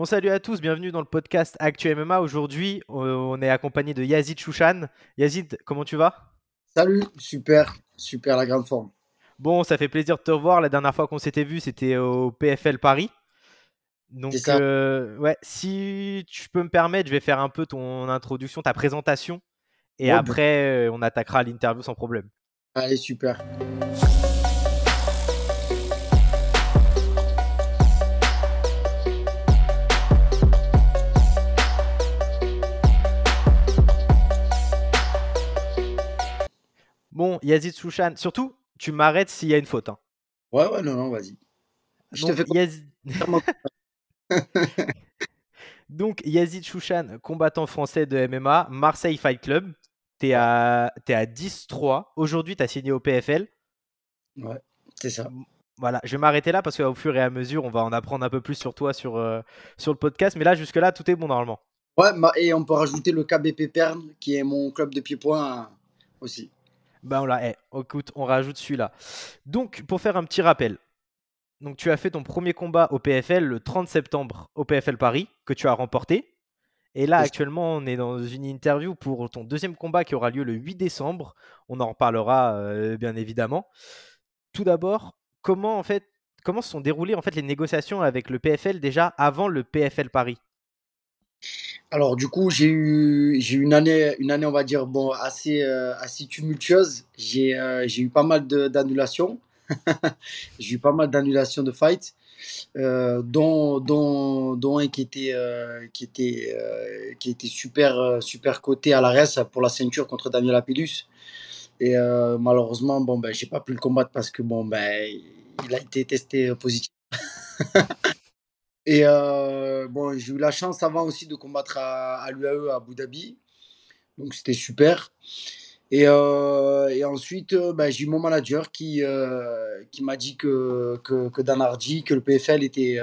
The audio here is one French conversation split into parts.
Bon salut à tous, bienvenue dans le podcast Actu MMA. Aujourd'hui, euh, on est accompagné de Yazid Chouchan. Yazid, comment tu vas Salut, super, super la grande forme. Bon, ça fait plaisir de te revoir. La dernière fois qu'on s'était vu, c'était au PFL Paris. Donc, euh, ouais, si tu peux me permettre, je vais faire un peu ton introduction, ta présentation, et après, euh, on attaquera l'interview sans problème. Allez, super. Bon, Yazid Souchan, surtout, tu m'arrêtes s'il y a une faute. Hein. Ouais, ouais, non, non, vas-y. Donc, Yazid... Donc, combattant français de MMA, Marseille Fight Club. T'es à, à 10-3. Aujourd'hui, t'as signé au PFL. Ouais, c'est ça. Voilà, je vais m'arrêter là parce qu'au fur et à mesure, on va en apprendre un peu plus sur toi sur, euh, sur le podcast. Mais là, jusque-là, tout est bon normalement. Ouais, et on peut rajouter le KBP Perne, qui est mon club de pieds-points aussi. Ben voilà, eh, écoute, on rajoute celui-là. Donc, pour faire un petit rappel, donc tu as fait ton premier combat au PFL le 30 septembre au PFL Paris, que tu as remporté. Et là, actuellement, on est dans une interview pour ton deuxième combat qui aura lieu le 8 décembre. On en reparlera, euh, bien évidemment. Tout d'abord, comment en fait, comment se sont déroulées en fait les négociations avec le PFL déjà avant le PFL Paris alors du coup, j'ai eu j'ai une année une année on va dire bon assez euh, assez tumultueuse. J'ai euh, j'ai eu pas mal d'annulations. j'ai eu pas mal d'annulations de fights euh, dont, dont dont un qui était qui était qui était super super coté à la res pour la ceinture contre Daniel apillus. Et malheureusement, bon ben j'ai pas pu le combattre parce que bon ben il a été testé positif. Et euh, bon, j'ai eu la chance avant aussi de combattre à, l'UAE à Abu Dhabi. Donc c'était super. Et, euh, et ensuite, euh, bah, j'ai eu mon manager qui, qui m'a dit que, que, que que le PFL était,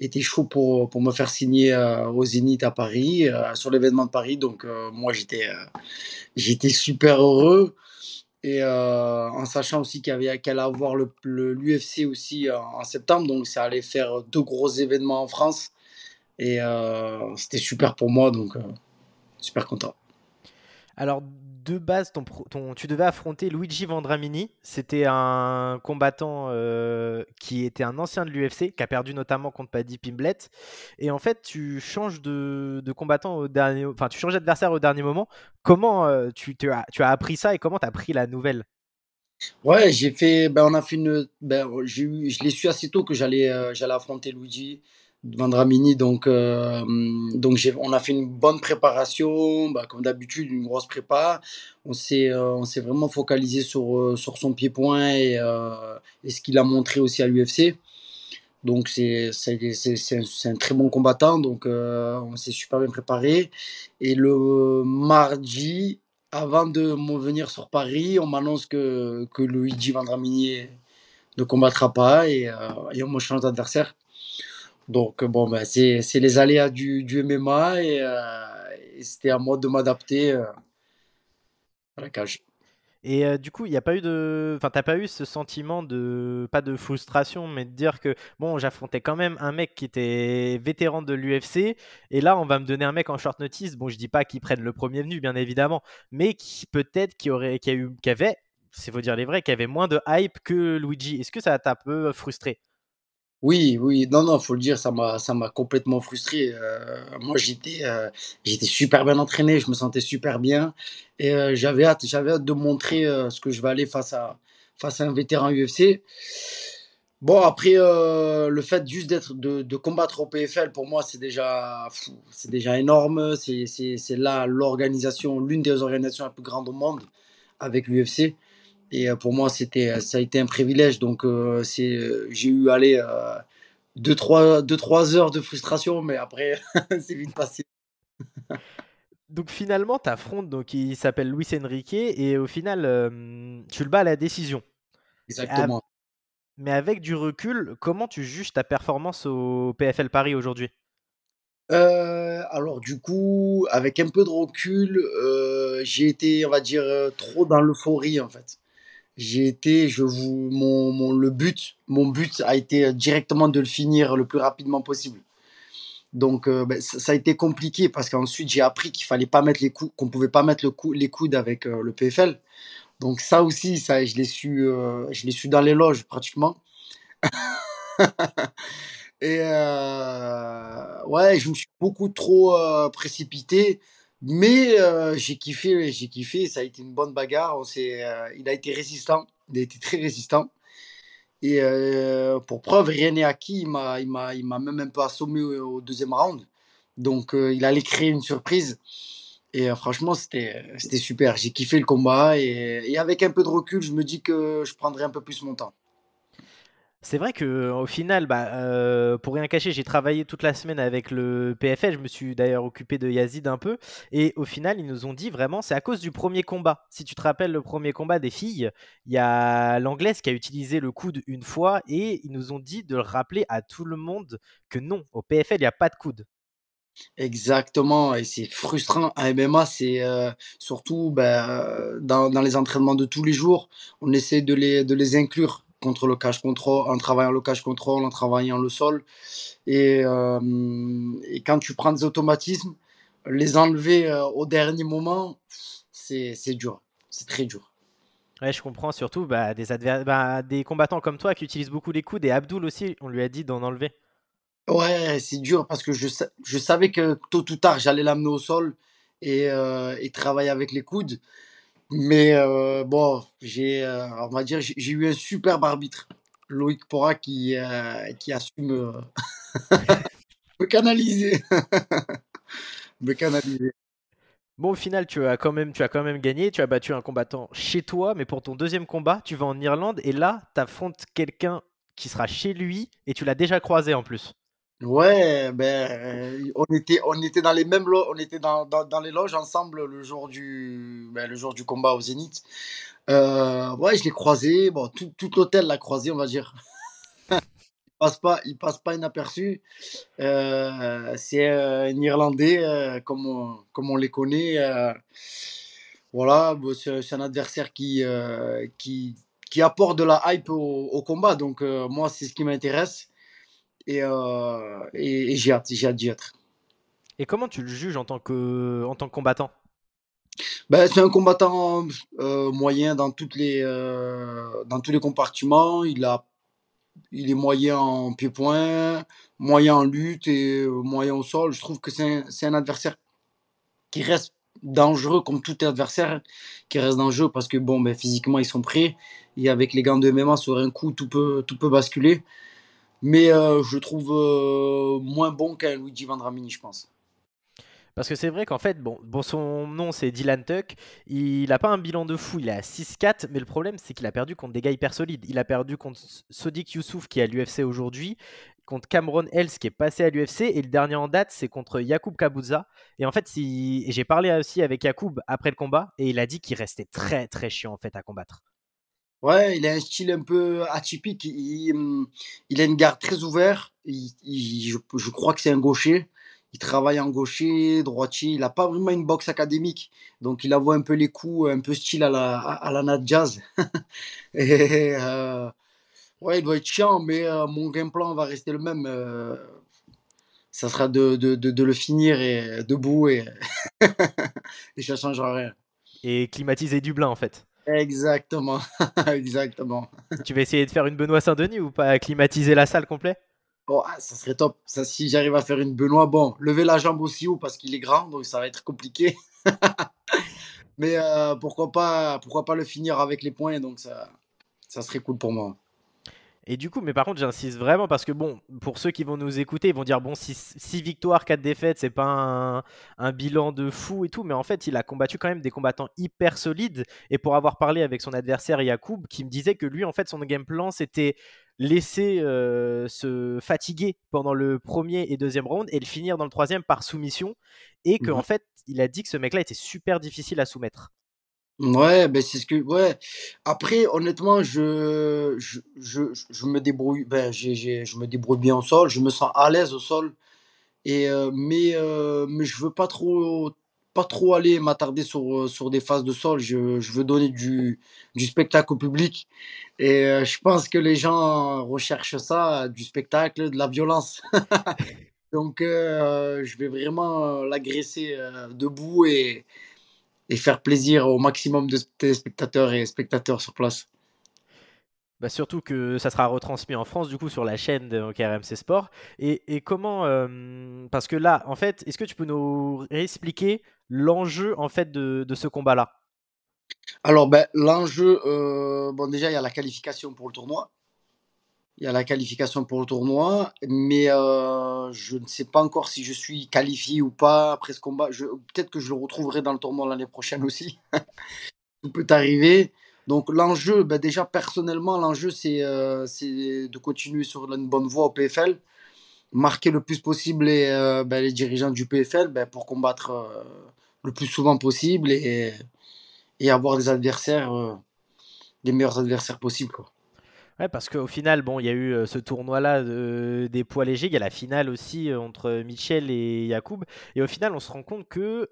était chaud pour, pour me faire signer au Zénith à Paris, sur l'événement de Paris. Donc moi, j'étais j'étais super heureux. Et euh, en sachant aussi qu'il y qu'elle allait avoir l'UFC le, aussi euh, en, septembre, donc ça allait faire deux gros événements en France. Et euh, c'était super pour moi, donc super content. Alors, de base, tu devais affronter Luigi Vandramini. C'était un combattant euh, qui était un ancien de l'UFC, qui a perdu notamment contre Paddy Pimblett. Et en fait, tu changes de, combattant au dernier, enfin, tu changes d'adversaire au dernier moment. Comment euh, tu, as, appris ça et comment tu as pris la nouvelle Ouais, j'ai fait, ben, ben, je l'ai su assez tôt que j'allais, euh, j'allais affronter Luigi. Vendramini, donc, euh, donc on a fait une bonne préparation, bah, comme d'habitude, une grosse prépa. On s'est, euh, vraiment focalisé sur, euh, sur son pied-point et, ce qu'il a montré aussi à l'UFC. Donc c'est, un, très bon combattant, donc on s'est super bien préparé. Et le mardi, avant de venir sur Paris, on m'annonce que, que Luigi Vandramini ne combattra pas et, et on me change d'adversaire. Donc, euh, bon, ben, c'est, les aléas du, du MMA euh, et, c'était à moi de m'adapter euh, à la cage. Et du coup, il n'y a pas eu de. Enfin, t'as pas eu ce sentiment de. Pas de frustration, mais de dire que, bon, j'affrontais quand même un mec qui était vétéran de l'UFC, et là, on va me donner un mec en short notice. Bon, je dis pas qu'il prenne le premier venu, bien évidemment, mais qui peut-être qui aurait... eu... avait, c'est faut dire les vrais, qui avait moins de hype que Luigi. Est-ce que ça t'a un peu frustré oui, oui, non, non, faut le dire, ça m'a, ça m'a complètement frustré. Euh, moi, euh, j'étais, super bien entraîné, je me sentais super bien et euh, j'avais hâte, j'avais hâte de montrer ce que je vais aller face à, face à un vétéran UFC. Bon, après, le fait juste d'être, de, combattre au PFL, pour moi, c'est déjà, c'est déjà énorme. C'est, c'est là l'organisation, l'une des organisations les plus grandes au monde avec l'UFC. Et euh, pour moi, c'était, euh, ça a été un privilège. Donc, euh, c'est, j'ai eu aller 2-3 deux, trois, trois heures de frustration, mais après, c'est vite passé. Donc finalement, tu affrontes, donc, il s'appelle Luis Enrique, et au final, tu le bats à la décision. Exactement. Mais avec du recul, comment tu juges ta performance au PFL Paris aujourd'hui alors du coup, avec un peu de recul, j'ai été, on va dire, trop dans l'euphorie en fait j'ai été, je vous, mon, mon, le but, mon but a été euh, directement de le finir le plus rapidement possible. Donc euh, ben, ça, a été compliqué parce qu'ensuite j'ai appris qu'il fallait pas mettre les qu'on pouvait pas mettre le les coudes avec euh, le PFL. Donc ça aussi, ça, je l'ai su, je l'ai su dans les loges pratiquement. Et ouais, je me suis beaucoup trop précipité. Mais euh, j'ai kiffé, j'ai kiffé. Ça a été une bonne bagarre. Euh, il a été résistant. Il a été très résistant. Et euh, pour preuve, rien n'est acquis, il m'a, même un peu assommé au, deuxième round. Donc, il allait créer une surprise. Et franchement, c'était, c'était super. J'ai kiffé le combat. Et, et avec un peu de recul, je me dis que je prendrai un peu plus mon temps. C'est vrai que euh, au final, bah, euh, pour rien cacher, j'ai travaillé toute la semaine avec le PFL. Je me suis d'ailleurs occupé de Yazid un peu. Et au final, ils nous ont dit vraiment, c'est à cause du premier combat. Si tu te rappelles le premier combat des filles, il y a l'anglaise qui a utilisé le coude une fois et ils nous ont dit de le rappeler à tout le monde que non, au PFL, il n'y a pas de coude. Exactement, et c'est frustrant. À MMA, c'est euh, surtout bah, dans, les entraînements de tous les jours, on essaie de les inclure contre le cash contrôle en travaillant le cache-contrôle, en travaillant le sol. Euh, et, quand tu prends des automatismes, les enlever euh, au dernier moment, c'est dur. C'est très dur. Ouais, je comprends surtout bah, bah, des, combattants comme toi qui utilisent beaucoup les coudes et Abdul aussi, on lui a dit d'en enlever. Ouais, c'est dur parce que je, je savais que tôt ou tard j'allais l'amener au sol et, euh, et travailler avec les coudes. Mais euh, bon, j'ai, euh, on va dire, j'ai eu un superbe arbitre, Loïc Pora, qui, euh, qui a su me, canaliser. canaliser. Bon, au final, tu as, quand même, tu as quand même gagné. Tu as battu un combattant chez toi, mais pour ton deuxième combat, tu vas en Irlande et là, tu affrontes quelqu'un qui sera chez lui et tu l'as déjà croisé en plus. Ouais, ben, euh, on était on était dans les mêmes on était dans dans dans les loges ensemble le jour du, ben, le jour du combat au Zénith. Euh, ouais, je l'ai croisé, bon, tout tout l'hôtel l'a croisé, on va dire. Il passe pas il passe pas inaperçu. Euh, c'est, un Irlandais, comme on comme on les connaît, voilà, c'est un adversaire qui, qui qui apporte de la hype au combat donc moi, c'est ce qui m'intéresse. Et, euh, j'ai hâte, d'y être. Et comment tu le juges en tant que, en tant combattant ben, C'est un combattant euh, moyen dans, toutes les, euh, dans tous les compartiments. Il, a, il est moyen en pied-point, moyen en lutte et moyen au sol. Je trouve que c'est un, adversaire qui reste dangereux comme tout adversaire qui reste dangereux parce que bon ben, physiquement ils sont prêts et avec les gants de MMA sur un coup tout tout peut basculer mais euh, je trouve euh, moins bon qu'un Luigi Vandramini, je pense. Parce que c'est vrai qu'en fait, bon, son nom c'est Dylan Tuck, il n'a pas un bilan de fou, il à 6-4, mais le problème c'est qu'il a perdu contre des gars hyper solides. Il a perdu contre Sodik Youssouf qui est à l'UFC aujourd'hui, contre Cameron Hells qui est passé à l'UFC, et le dernier en date c'est contre Yacoub Kabuza. Et en fait, j'ai parlé aussi avec Yacoub après le combat, et il a dit qu'il restait très très chiant en fait à combattre. Ouais, il a un style un peu atypique. Il, a une garde très ouverte. je, crois que c'est un gaucher. Il travaille en gaucher, droitier. Il n'a pas vraiment une boxe académique. Donc, il avoue un peu les coups, un peu style à la, à, la Nat Jazz. Et, euh, ouais, il doit être chiant, mais euh, mon game plan va rester le même. Euh, ça sera de, de, de, le finir et, debout et, et ça ne changera rien. Et climatiser Dublin, en fait. Exactement, exactement. Tu vas essayer de faire une Benoît Saint-Denis ou pas climatiser la salle complète Bon, oh, ah, ça serait top. Ça, si j'arrive à faire une Benoît, bon, lever la jambe aussi haut parce qu'il est grand, donc ça va être compliqué. Mais euh, pourquoi pas, pourquoi pas le finir avec les points, donc ça, ça serait cool pour moi. Et du coup, mais par contre, j'insiste vraiment parce que bon, pour ceux qui vont nous écouter, ils vont dire bon, 6 victoires, 4 défaites, c'est pas un, bilan de fou et tout, mais en fait, il a combattu quand même des combattants hyper solides. Et pour avoir parlé avec son adversaire Yacoub, qui me disait que lui, en fait, son game plan, c'était laisser euh, se fatiguer pendant le premier et deuxième round et le finir dans le troisième par soumission. Et qu'en mhm. en fait, il a dit que ce mec-là était super difficile à soumettre. Ouais, ben, c'est ce que ouais. Après, honnêtement, je je je je me débrouille, ben, je me débrouille bien au sol, je me sens à l'aise au sol et mais je mais je veux pas trop pas trop aller m'attarder sur, sur des phases de sol. Je je veux donner du du spectacle au public et je pense que les gens recherchent ça, du spectacle, de la violence. Donc je vais vraiment, l'agresser, debout et et faire plaisir au maximum de spectateurs et spectateurs sur place. Bah surtout que ça sera retransmis en France, du coup, sur la chaîne de OKRMC Sport. Et, comment. Euh, parce que là, en fait, est-ce que tu peux nous réexpliquer l'enjeu, en fait, de, ce combat-là Alors, ben, l'enjeu, euh, bon, déjà, il y a la qualification pour le tournoi il y a la qualification pour le tournoi, mais euh, je ne sais pas encore si je suis qualifié ou pas après ce combat. Peut-être que je le retrouverai dans le tournoi l'année prochaine aussi. Tout peut arriver. Donc l'enjeu, ben, déjà personnellement, l'enjeu euh, c'est de continuer sur une bonne voie au PFL, marquer le plus possible les, euh, ben, les dirigeants du PFL ben, pour combattre le plus souvent possible et, et avoir des adversaires, les meilleurs adversaires possibles. Ouais, parce qu'au final, bon, il y a eu euh, ce tournoi-là euh, des poids légers, il y a la finale aussi euh, entre Michel et Yacoub, et au final, on se rend compte que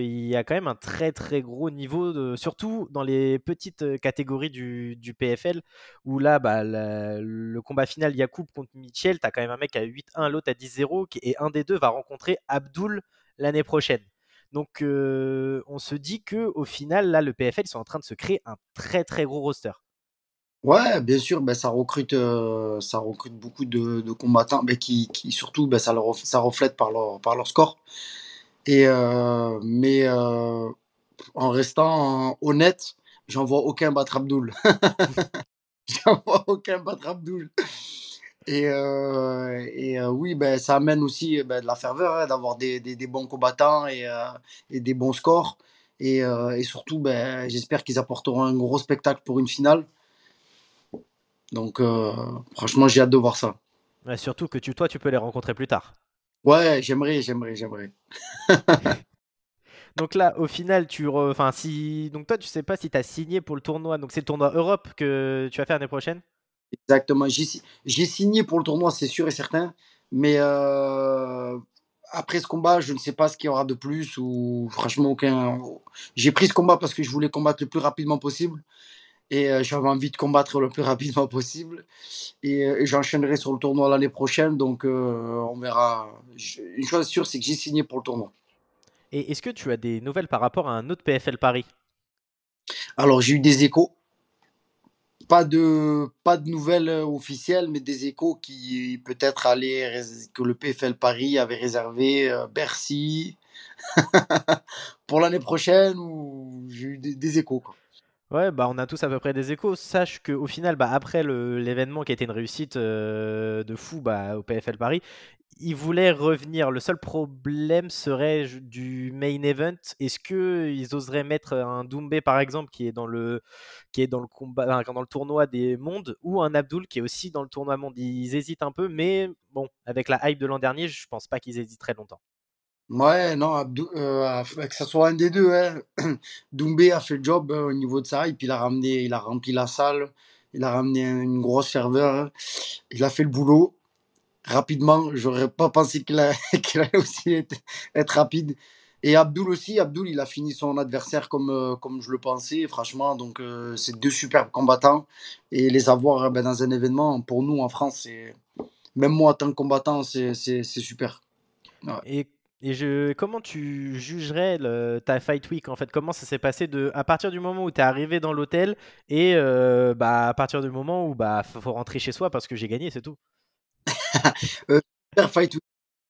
il y a quand même un très très gros niveau, surtout dans les petites catégories du, PFL, où là, bah, le combat final Yacoub contre Michel, t'as quand même un mec à 8-1, l'autre à 10-0, et un des deux va rencontrer Abdul l'année prochaine. Donc, on se dit que au final, là, le PFL, ils sont en train de se créer un très très gros roster. Ouais, bien sûr, ben, ça recrute, euh, ça recrute beaucoup de, combattants, mais qui, qui surtout, ben, ça, ça reflète par leur, par leur score. Et, euh, mais euh, en restant honnête, j'en vois aucun battre Abdoul. j'en vois aucun battre Abdoul. Et, et oui, ben, ça amène aussi ben, de la ferveur, hein, d'avoir des, des, bons combattants et, et des bons scores. Et, et surtout, ben, j'espère qu'ils apporteront un gros spectacle pour une finale. Donc, euh, franchement, j'ai hâte de voir ça. surtout que toi, tu peux les rencontrer plus tard. Ouais, j'aimerais, j'aimerais, j'aimerais. donc là, au final, tu, enfin, si, donc toi, tu sais pas si tu as signé pour le tournoi. Donc c'est le tournoi Europe que tu vas faire l'année prochaine. Exactement. J'ai signé pour le tournoi, c'est sûr et certain. Mais euh, après ce combat, je ne sais pas ce qu'il y aura de plus ou franchement aucun. J'ai pris ce combat parce que je voulais combattre le plus rapidement possible. Et euh, j'avais envie de combattre le plus rapidement possible. Et, euh, j'enchaînerai sur le tournoi l'année prochaine. Donc euh, on verra. une chose sûre, c'est que j'ai signé pour le tournoi. Et est-ce que tu as des nouvelles par rapport à un autre PFL Paris Alors j'ai eu des échos. Pas de, pas de nouvelles officielles, mais des échos qui peut-être allaient, que le PFL Paris avait réservé Bercy, pour l'année prochaine Ou j'ai eu des, des échos. Quoi. Ouais, bah on a tous à peu près des échos. Sache au final, bah, après l'événement qui a été une réussite euh, de fou bah, au PFL Paris, ils voulaient revenir. Le seul problème serait du main event. Est-ce que ils oseraient mettre un Doumbé par exemple qui est dans le qui est dans le combat dans le tournoi des mondes ou un Abdul qui est aussi dans le tournoi monde. Ils hésitent un peu, mais bon, avec la hype de l'an dernier, je pense pas qu'ils hésitent très longtemps. Ouais, non, euh, que ce soit un des deux, hein. Doumbé a fait le job hein, au niveau de ça, et puis il a ramené, il a rempli la salle, il a ramené une grosse serveur, hein. Il a fait le boulot rapidement. J'aurais pas pensé qu'il allait aussi être, rapide. Et Abdoul aussi, Abdoul, il a fini son adversaire comme, euh, comme je le pensais, franchement. Donc, euh, c'est deux superbes combattants. Et les avoir ben, dans un événement, pour nous en France, même moi, en tant que combattant, c'est super. Ouais. Et je, comment tu jugerais le, ta fight week en fait Comment ça s'est passé de, à partir du moment où tu es arrivé dans l'hôtel et euh, bah, à partir du moment où bah faut rentrer chez soi parce que j'ai gagné, c'est tout. Euh,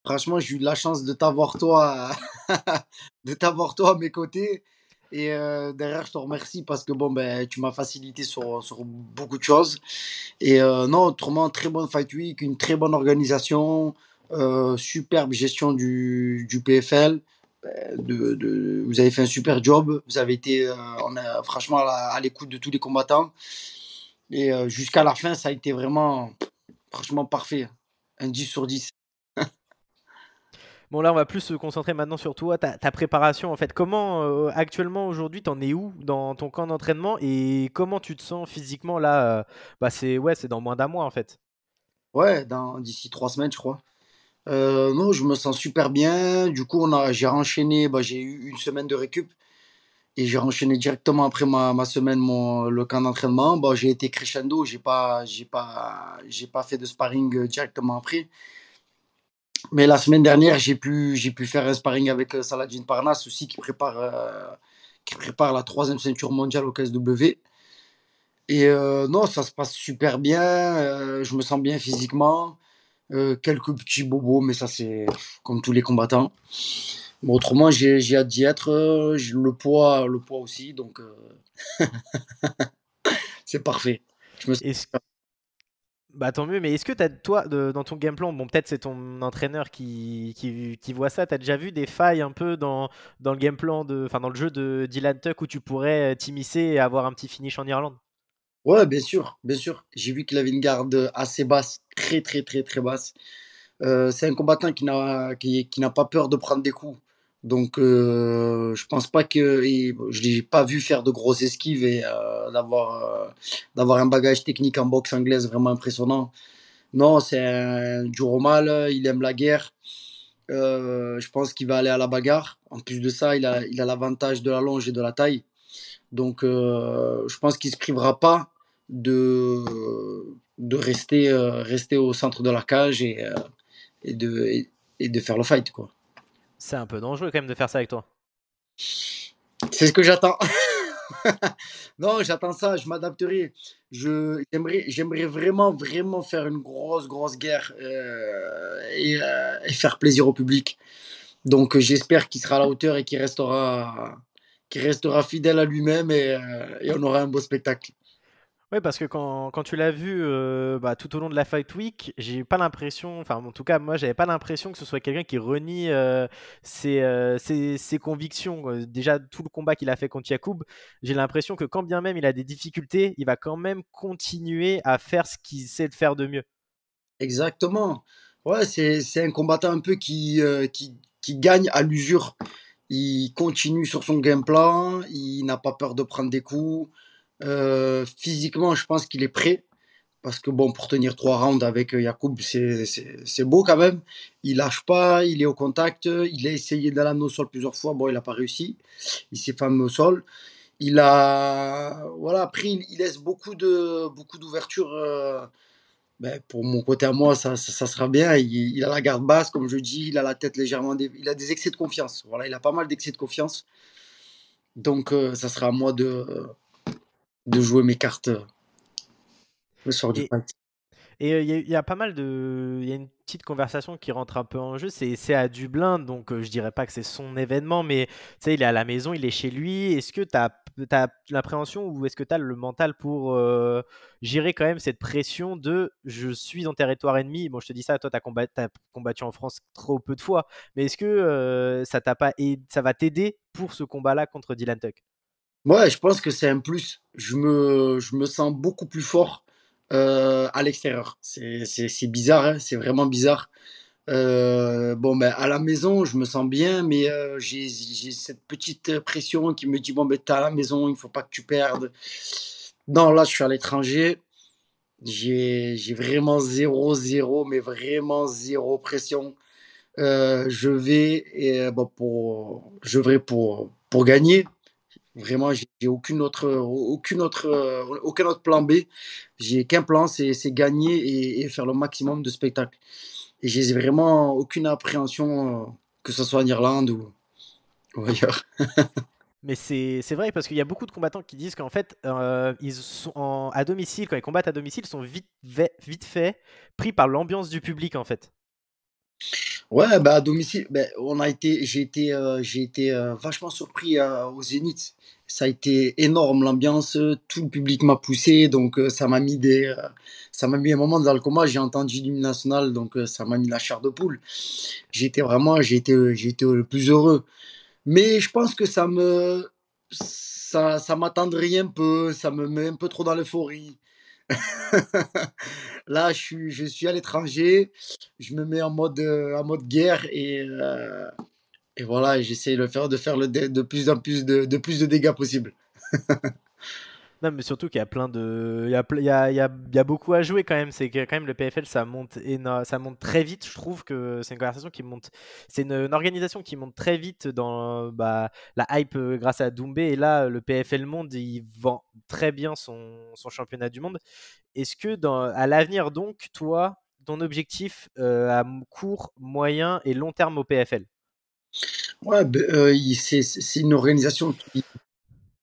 Franchement, j'ai eu la chance de t'avoir toi, de t'avoir toi à mes côtés. Et euh, derrière, je te remercie parce que bon, ben, tu m'as facilité sur, sur, beaucoup de choses. Et non, autrement, très bonne fight week, une très bonne organisation. Euh, superbe gestion du, PFL. Ben, de, vous avez fait un super job. Vous avez été euh, franchement à, l'écoute de tous les combattants. Et euh, jusqu'à la fin, ça a été vraiment franchement parfait. Un 10 sur 10. Bon là on va plus se concentrer maintenant sur toi, ta, ta préparation en fait. Comment actuellement aujourd'hui t'en es où dans ton camp d'entraînement et comment tu te sens physiquement là Bah c'est ouais dans moins d'un mois en fait. Ouais, dans d'ici trois semaines je crois. Euh, non, je me sens super bien. Du coup, on a, j'ai enchaîné, bah, j'ai eu une semaine de récup et j'ai enchaîné directement après ma, semaine mon, le camp d'entraînement. Bah, j'ai été crescendo, j'ai pas, j'ai pas, fait de sparring euh, directement après. Mais la semaine dernière, j'ai pu, j'ai pu faire un sparring avec euh, Saladin Parnas aussi qui prépare, qui prépare la troisième ceinture mondiale au KSW. Et non, ça se passe super bien. je me sens bien physiquement. Euh, quelques petits bobos, mais ça c'est comme tous les combattants. autrement, j'ai hâte d'y être. Euh, le poids, le poids aussi, donc euh, c'est parfait. Je me... Bah tant mieux, mais est-ce que as, toi, dans ton game plan, bon peut-être c'est ton entraîneur qui, qui, voit ça, t'as déjà vu des failles un peu dans, dans le game de, enfin dans le jeu de Dylan Tuck où tu pourrais t'immiscer et avoir un petit finish en Irlande Ouais, bien sûr, bien sûr. J'ai vu qu'il avait une garde assez basse, très très très très basse. Euh, c'est un combattant qui n'a qui, pas peur de prendre des coups. Donc euh, je pense pas que je l'ai pas vu faire de grosses esquives et euh, d'avoir euh, d'avoir un bagage technique en boxe anglaise vraiment impressionnant. Non, c'est un duo mal, il aime la guerre. je pense qu'il va aller à la bagarre. En plus de ça, il a il a l'avantage de la longe et de la taille. Donc, je pense qu'il ne se privera pas de, de rester, euh, rester au centre de la cage et, euh, de, de faire le fight. quoi. C'est un peu dangereux quand même de faire ça avec toi. C'est ce que j'attends. non, j'attends ça, je m'adapterai. j'aimerais, vraiment, vraiment faire une grosse, grosse guerre euh, et, faire plaisir au public. Donc j'espère qu'il sera à la hauteur et qu'il restera, restera fidèle à lui-même et, et on aura un beau spectacle. Oui, parce que quand, quand tu l'as vu euh, bah, tout au long de la Fight Week, j'ai pas l'impression, enfin en tout cas moi j'avais pas l'impression que ce soit quelqu'un qui renie euh, euh, ses, ses, convictions. Déjà tout le combat qu'il a fait contre Yacoub, j'ai l'impression que quand bien même il a des difficultés, il va quand même continuer à faire ce qu'il sait de faire de mieux. Exactement. Ouais, c'est un combattant un peu qui, qui, qui gagne à l'usure. Il continue sur son game plan, il n'a pas peur de prendre des coups. Euh, physiquement, je pense qu'il est prêt. Parce que bon, pour tenir trois rounds avec euh, Yacoub, c'est beau quand même. Il lâche pas, il est au contact. Il a essayé d'aller au sol plusieurs fois. Bon, il n'a pas réussi. Il s'est mettre au sol. Il a. Voilà, après, il laisse beaucoup de beaucoup d'ouverture. Euh, ben, pour mon côté à moi, ça, sera bien. Il, a la garde basse, comme je dis, il a la tête légèrement. Il a des excès de confiance. Voilà, il a pas mal d'excès de confiance. Donc, ça sera à moi de, de jouer mes cartes euh, le soir du Et euh, il y, a pas mal de. Il y a une petite conversation qui rentre un peu en jeu. C'est à Dublin, donc euh, je dirais pas que c'est son événement, mais tu il est à la maison, il est chez lui. Est-ce que tu as, l'appréhension ou est-ce que tu as le mental pour gérer quand même cette pression de je suis en territoire ennemi Bon, je te dis ça, toi, tu as, combattu en France trop peu de fois, mais est-ce que ça t'a pas ça va t'aider pour ce combat-là contre Dylan Tuck Ouais, je pense que c'est un plus. Je me, je me sens beaucoup plus fort euh, à l'extérieur. C'est bizarre, hein. c'est vraiment bizarre. Euh, bon, ben, à la maison, je me sens bien, mais euh, j'ai cette petite pression qui me dit bon, ben, t'es à la maison, il ne faut pas que tu perdes. Non, là, je suis à l'étranger. J'ai vraiment zéro, zéro, mais vraiment zéro pression. je vais et, bon, pour, je pour, pour gagner, Vraiment, j'ai aucune autre, aucune autre, aucun autre plan B. J'ai qu'un plan, c'est gagner et, faire le maximum de spectacles. Et j'ai vraiment aucune appréhension, euh, que ce soit en Irlande ou, ailleurs. Mais c'est vrai parce qu'il y a beaucoup de combattants qui disent qu'en fait, euh, ils sont à domicile, quand ils combattent à domicile, ils sont vite, vite fait pris par l'ambiance du public en fait. Ouais, bah, à domicile, ben, on a été, j'ai été, euh, j'ai été euh, vachement surpris euh, au Zénith. Ça a été énorme l'ambiance, tout le public m'a poussé, donc ça m'a mis des, ça m'a mis un moment dans le coma. J'ai entendu l'hymne national, donc ça m'a mis la chair de poule. J'étais vraiment, j'étais, j'étais le plus heureux. Mais je pense que ça me, ça, ça un peu, ça me met un peu trop dans l'euphorie. Là, je suis, je suis à l'étranger, je me mets en mode, euh, en mode guerre et, euh, et voilà, j'essaie de faire, de faire le, de plus en plus de, de plus de dégâts possible. mais surtout qu'il y a plein de. Il y a, il y a, il y a, beaucoup à jouer quand même. C'est quand même le PFL, ça monte, ça monte très vite. Je trouve que c'est une conversation qui monte. C'est une, organisation qui monte très vite dans bah, la hype euh, grâce à Doumbé. Et là, le PFL Monde, il vend très bien son, championnat du monde. Est-ce que dans, à l'avenir, donc, toi, ton objectif euh, à court, moyen et long terme au PFL Ouais, euh, c'est, c'est une organisation qui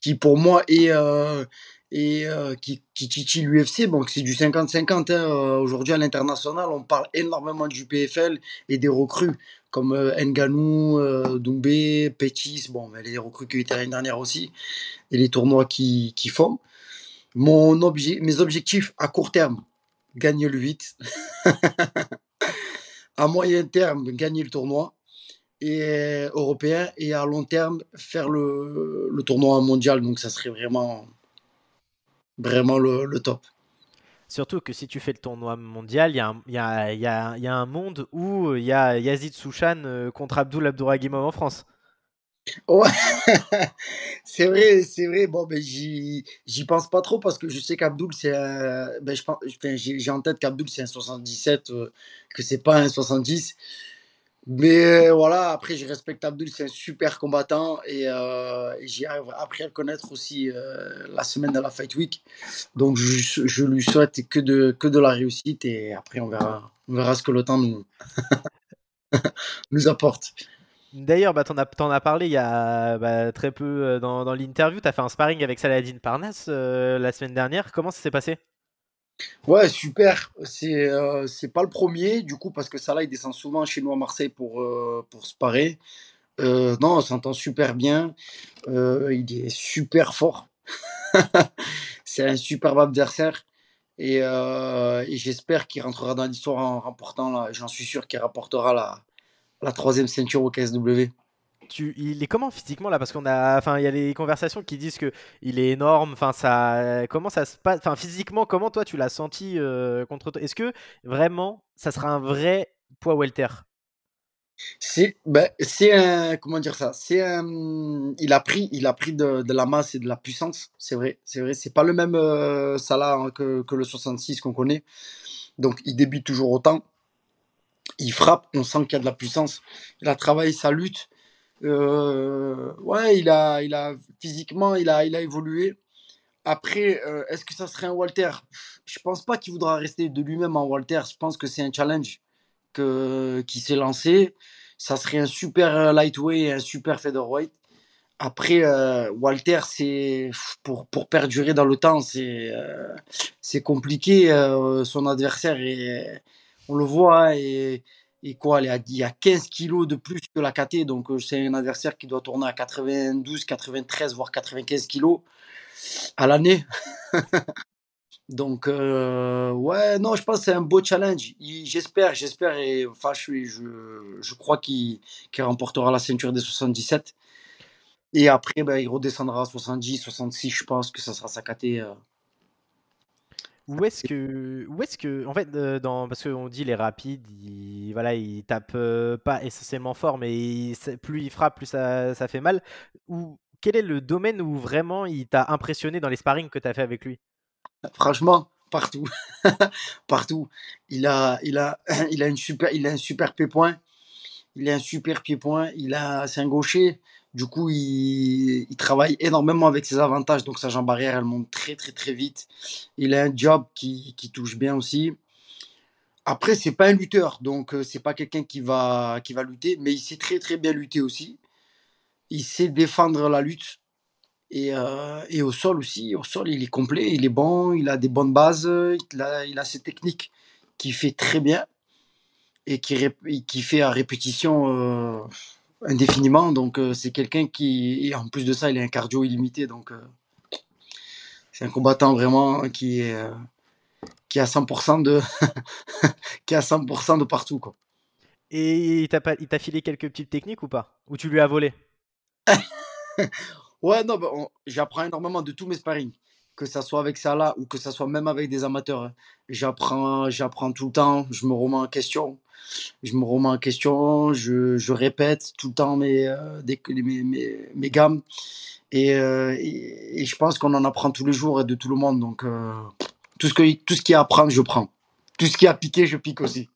qui pour moi est et euh, euh, qui, titille l'UFC. c'est du 50-50. Hein, euh, aujourd'hui à l'international, on parle énormément du PFL et des recrues comme Nganou, Doumbé, Pétis, bon, mais les recrues qui étaient l'année dernière aussi, et les tournois qui, qui font. Mon mes objectifs à court terme, gagner le 8. à moyen terme, gagner le tournoi et européen et à long terme faire le, tournoi mondial. Donc ça serait vraiment, vraiment le, top. Surtout que si tu fais le tournoi mondial, il y, a un monde où euh, il y a Yazid Souchan euh, contre Abdoul Abdouragimov en France. Ouais. c'est vrai, c'est vrai. Bon, ben, j'y pense pas trop parce que je sais qu'Abdoul, c'est un... Ben, pense j'ai en tête qu'Abdoul, c'est un 77, euh, que c'est pas un 70. Mais euh, voilà, après, je respecte Abdul, c'est un super combattant et, euh, j'ai appris à le connaître aussi euh, la semaine de la Fight Week. Donc, je, je, lui souhaite que de, que de la réussite et après, on verra, on verra ce que le temps nous, nous apporte. D'ailleurs, bah, as, en as parlé il y a bah, très peu euh, dans, dans l'interview. as fait un sparring avec Saladin Parnas la semaine dernière. Comment ça s'est passé Ouais, super. Euh, c'est pas le premier, du coup, parce que Salah, il descend souvent chez nous à Marseille pour, euh, pour se parer. Euh, non, on s'entend super bien. il est super fort. c'est un superbe adversaire. Et, j'espère qu'il rentrera dans l'histoire en remportant, j'en suis sûr qu'il rapportera la, la troisième ceinture au KSW il est comment physiquement là Parce qu'on a, enfin, il y a des conversations qui disent que il est énorme. Enfin, ça, comment ça se passe Enfin, physiquement, comment toi tu l'as senti euh, contre toi Est-ce que vraiment, ça sera un vrai poids welter c'est ben, c'est euh, comment dire ça c'est euh, il a pris il a pris de, la masse et de la puissance c'est vrai c'est vrai c'est pas le même salaire Salah hein, que, que, le 66 qu'on connaît donc il débute toujours autant il frappe on sent qu'il y a de la puissance il a travaillé sa lutte euh, ouais, il a, il a physiquement, il a, il a évolué. Après, euh, est-ce que ça serait un Walter Je pense pas qu'il voudra rester de lui-même en Walter. Je pense que c'est un challenge que qui s'est lancé. Ça serait un super lightweight un super featherweight. Après, euh, Walter, c'est pour, perdurer dans le temps, c'est c'est compliqué. son adversaire on le voit hein, et et quoi, il y a 15 kilos de plus que la KT, donc euh, c'est un adversaire qui doit tourner à 92, 93, voire 95 kilos à l'année. donc, euh, ouais, non, je pense que c'est un beau challenge. J'espère, j'espère, et enfin, je, je, crois qu'il remportera la ceinture des 77. Et après, ben, il redescendra à 70, 66, je pense que ça sera sa KT. Où est-ce que, où est-ce que, en fait, euh, dans, parce qu'on dit les rapides, voilà, il tape euh, pas essentiellement fort, mais plus il frappe, plus ça, fait mal. Ou quel est le domaine où vraiment il t'a impressionné dans les sparring que tu as fait avec lui Franchement, partout, partout. Il a, il a, il a une super, il a un super pied point. Il a un super pied point. Il a, c'est un gaucher. Du coup, il, travaille énormément avec ses avantages. Donc, sa jambe arrière, elle monte très, très, très vite. Il a un job qui, touche bien aussi. Après, c'est pas un lutteur. Donc, euh, c'est pas quelqu'un qui va, qui va lutter. Mais il sait très, très bien lutter aussi. Il sait défendre la lutte. Et, euh, au sol aussi. Au sol, il est complet. Il est bon. Il a des bonnes bases. Il a, ses techniques qui fait très bien. Et qui, fait à répétition. Euh, indéfiniment. Donc euh, c'est quelqu'un qui, et en plus de ça, il a un cardio illimité. Donc euh, c'est un combattant vraiment qui est euh, qui a à 100% de qui de partout quoi. Et il t'a pas, il filé quelques petites techniques ou pas Ou tu lui as volé Ouais non, bah, j'apprends énormément de tous mes sparring que ça soit avec ça là ou que ça soit même avec des amateurs. Hein. J'apprends, j'apprends tout le temps, je me remets en question. Je me remets en question, je, répète tout le temps mes, euh, mes, mes, gammes. Euh, et, je pense qu'on en apprend tous les jours et de tout le monde. Donc, euh, tout, ce que, tout ce qui est à prendre, je prends. Tout ce qui a piqué je pique aussi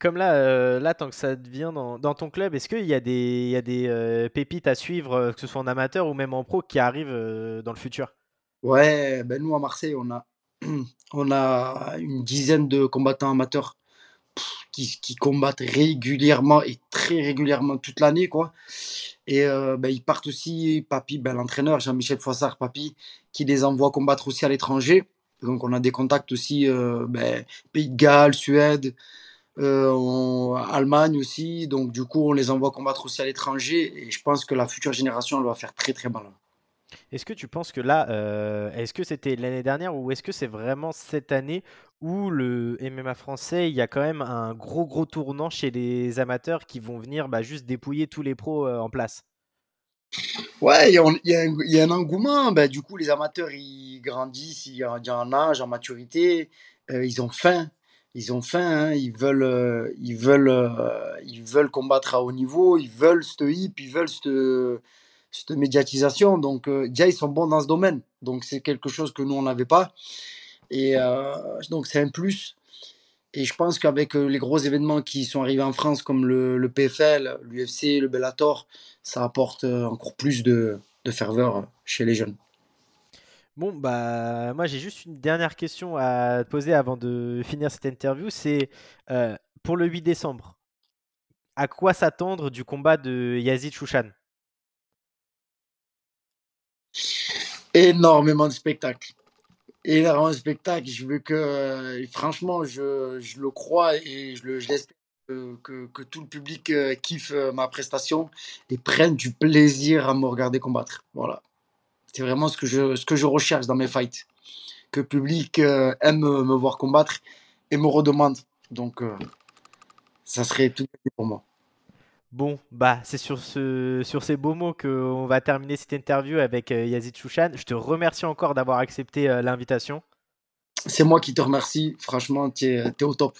comme là, euh, là, tant que ça devient dans, ton club, est-ce qu'il y a des, il y a des euh, pépites à suivre, euh, que ce soit en amateur ou même en pro, qui arrivent dans le futur Ouais, ben nous à Marseille, on a, on a une dizaine de combattants amateurs qui, combattent régulièrement et très régulièrement toute l'année, quoi. Et ben, ils partent aussi, Papy, ben, l'entraîneur Jean-Michel Fossard, Papy, qui les envoie combattre aussi à l'étranger. Donc on a des contacts aussi, ben, Pays de Galles, Suède euh, Allemagne aussi. Donc, du coup, on les envoie combattre aussi à l'étranger. Et je pense que la future génération, elle va faire très, très mal. Est-ce que tu penses que là, euh, est-ce que c'était l'année dernière ou est-ce que c'est vraiment cette année où le MMA français, il y a quand même un gros, gros tournant chez les amateurs qui vont venir bah, juste dépouiller tous les pros euh, en place Ouais, il y, a un engouement. Bah, du coup, les amateurs, ils grandissent, il ont un âge, en maturité, euh, ils ont faim ils ont faim, hein. ils veulent, euh, ils veulent, euh, ils veulent combattre à haut niveau, ils veulent ce hip, ils veulent cette, euh, médiatisation. Donc déjà ils sont bons dans ce domaine. Donc c'est quelque chose que nous on n'avait pas. Et donc c'est un plus. Et je pense qu'avec les gros événements qui sont arrivés en France comme le, PFL, l'UFC, le Bellator, ça apporte encore plus de ferveur chez les jeunes. Bon, bah, moi j'ai juste une dernière question à te poser avant de finir cette interview. C'est euh, pour le 8 décembre, à quoi s'attendre du combat de Yazid Chouchane Énormément de spectacles. Énormément de spectacle Je veux que, euh, franchement, je, le crois et je l'espère. Le, que, que, tout le public euh, kiffe ma prestation et prenne du plaisir à me regarder combattre. Voilà. C'est vraiment ce que, je, ce que je recherche dans mes fights. Que le public euh, aime me voir combattre et me redemande. Donc, euh, ça serait tout pour moi. Bon, bah, c'est sur, ce, sur ces beaux mots qu'on va terminer cette interview avec euh, Yazid Chouchan. Je te remercie encore d'avoir accepté l'invitation. C'est moi qui te remercie. Franchement, tu es, au top.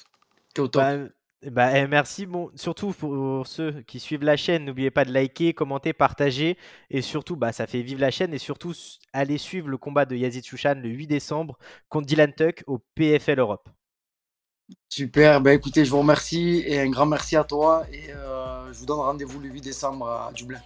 Es au top. Bah, eh ben, eh, merci. Bon, surtout pour, ceux qui suivent la chaîne, n'oubliez pas de liker, commenter, partager. Et surtout, bah, ça fait vivre la chaîne. Et surtout, allez suivre le combat de Yazid Chouchan le 8 décembre contre Dylan Tuck au PFL Europe. Super. Ben écoutez, je vous remercie et un grand merci à toi. Et euh, je vous donne rendez-vous le 8 décembre à Dublin.